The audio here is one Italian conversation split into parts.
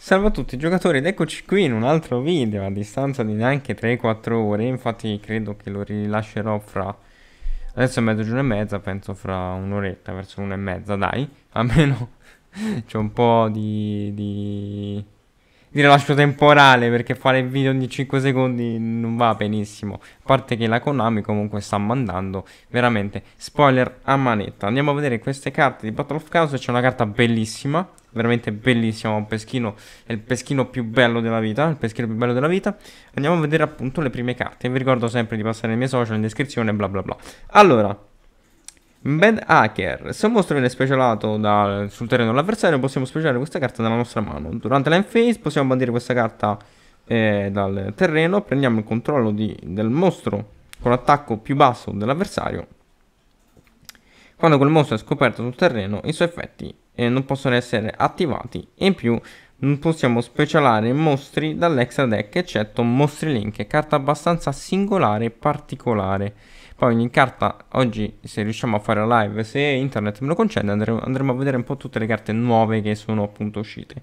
Salve a tutti giocatori ed eccoci qui in un altro video a distanza di neanche 3-4 ore infatti credo che lo rilascerò fra adesso è mezzogiorno e mezza penso fra un'oretta verso l'una e mezza dai almeno c'è un po' di, di Dire lascio temporale perché fare il video ogni 5 secondi non va benissimo. A parte che la Konami comunque sta mandando veramente spoiler a manetta. Andiamo a vedere queste carte di Battle of Chaos. C'è una carta bellissima, veramente bellissima. Un peschino, è il peschino più bello della vita. Il peschino più bello della vita. Andiamo a vedere appunto le prime carte. Vi ricordo sempre di passare nei miei social in descrizione. Bla bla bla. Allora, Bad Hacker. Se un mostro viene specialato da, sul terreno dell'avversario, possiamo specialare questa carta dalla nostra mano. Durante l'end phase possiamo bandire questa carta eh, dal terreno. Prendiamo il controllo di, del mostro con l'attacco più basso dell'avversario. Quando quel mostro è scoperto sul terreno, i suoi effetti eh, non possono essere attivati. E in più non possiamo specialare mostri dall'extra deck, eccetto mostri link, carta abbastanza singolare e particolare. Poi ogni carta, oggi se riusciamo a fare la live, se internet me lo concede, andremo, andremo a vedere un po' tutte le carte nuove che sono appunto uscite.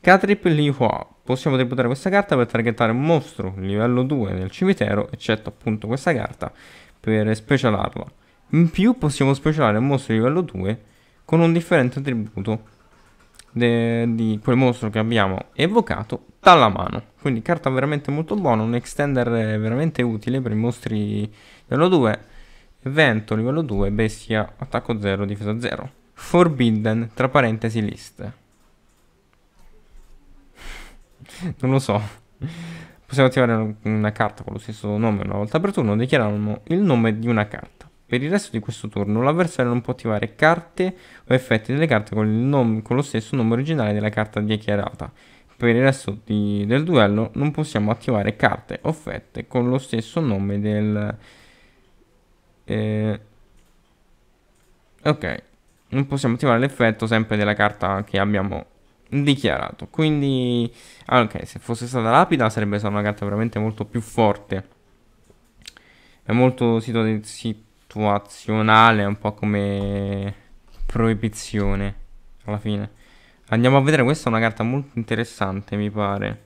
Catrip Lihua. Possiamo tributare questa carta per targettare un mostro livello 2 nel cimitero, eccetto appunto questa carta, per specialarla. In più possiamo specialare un mostro livello 2 con un differente attributo de, di quel mostro che abbiamo evocato dalla mano. Quindi carta veramente molto buona, un extender veramente utile per i mostri livello 2, vento livello 2, bestia, attacco 0, difesa 0. Forbidden, tra parentesi, list. non lo so. Possiamo attivare una carta con lo stesso nome una volta per turno, dichiariamo il nome di una carta. Per il resto di questo turno l'avversario non può attivare carte o effetti delle carte con, nome, con lo stesso nome originale della carta dichiarata. Per il resto di, del duello non possiamo attivare carte o effetti con lo stesso nome del... Eh, ok, non possiamo attivare l'effetto sempre della carta che abbiamo dichiarato. Quindi, ah, ok, se fosse stata lapida sarebbe stata una carta veramente molto più forte. È molto situazione situazionale, un po' come proibizione alla fine. Andiamo a vedere, questa è una carta molto interessante, mi pare.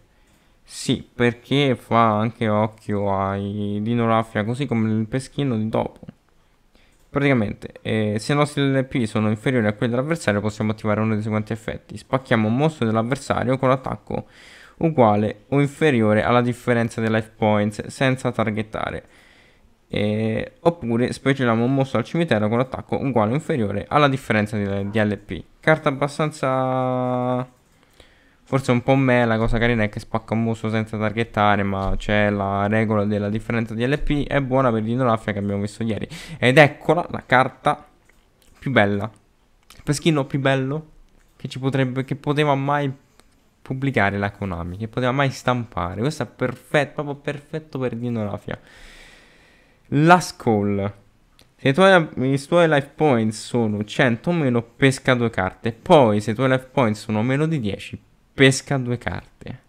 Sì, perché fa anche occhio ai Dino dinoraffia, così come il peschino di dopo. Praticamente, eh, se i nostri LP sono inferiori a quelli dell'avversario, possiamo attivare uno dei seguenti effetti. Spacchiamo un mostro dell'avversario con l'attacco uguale o inferiore alla differenza dei life points senza targettare eh, oppure spediciamo un mostro al cimitero con attacco uguale o inferiore alla differenza di, di LP. Carta abbastanza... Forse un po' me la cosa carina è che spacca un mostro senza targettare, ma c'è la regola della differenza di LP, è buona per l'Inolafia che abbiamo visto ieri. Ed eccola la carta più bella, il peschino più bello che, ci potrebbe, che poteva mai pubblicare la Konami, che poteva mai stampare. Questo è perfetto, proprio perfetto per Dinolafia. Last call. Se i tuoi, i tuoi life points sono 100 o meno, pesca due carte. Poi, se i tuoi life points sono meno di 10, pesca due carte.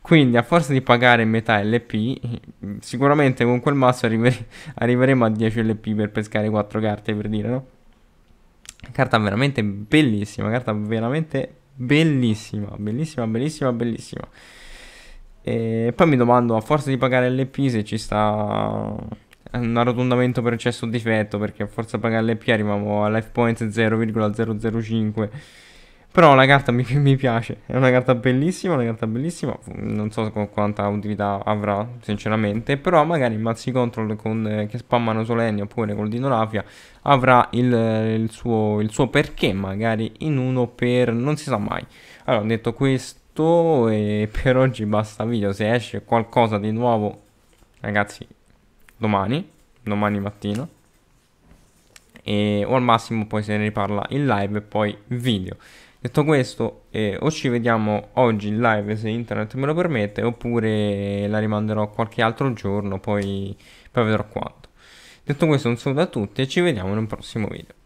Quindi, a forza di pagare metà LP, sicuramente con quel mazzo arrivere, arriveremo a 10 LP per pescare 4 carte, per dire, no? Carta veramente bellissima, carta veramente bellissima, bellissima, bellissima, bellissima. E poi mi domando, a forza di pagare l'EP, se ci sta un arrotondamento per eccesso difetto, perché a forza di pagare l'EP arriviamo a life point 0,005. Però la carta mi, mi, piace, è una carta bellissima, una carta bellissima, non so con quanta utilità avrà sinceramente, però magari il mazzi control con, eh, che spammano Solenni oppure col Dinorafia avrà il, il, suo, il suo perché magari in uno per non si sa mai. Allora, detto questo tutto e per oggi basta video, se esce qualcosa di nuovo ragazzi domani, domani mattina e, o al massimo poi se ne riparla in live e poi video. Detto questo, eh, o ci vediamo oggi in live se internet me lo permette, oppure la rimanderò qualche altro giorno, poi, poi vedrò quanto. Detto questo, un saluto a tutti e ci vediamo in un prossimo video.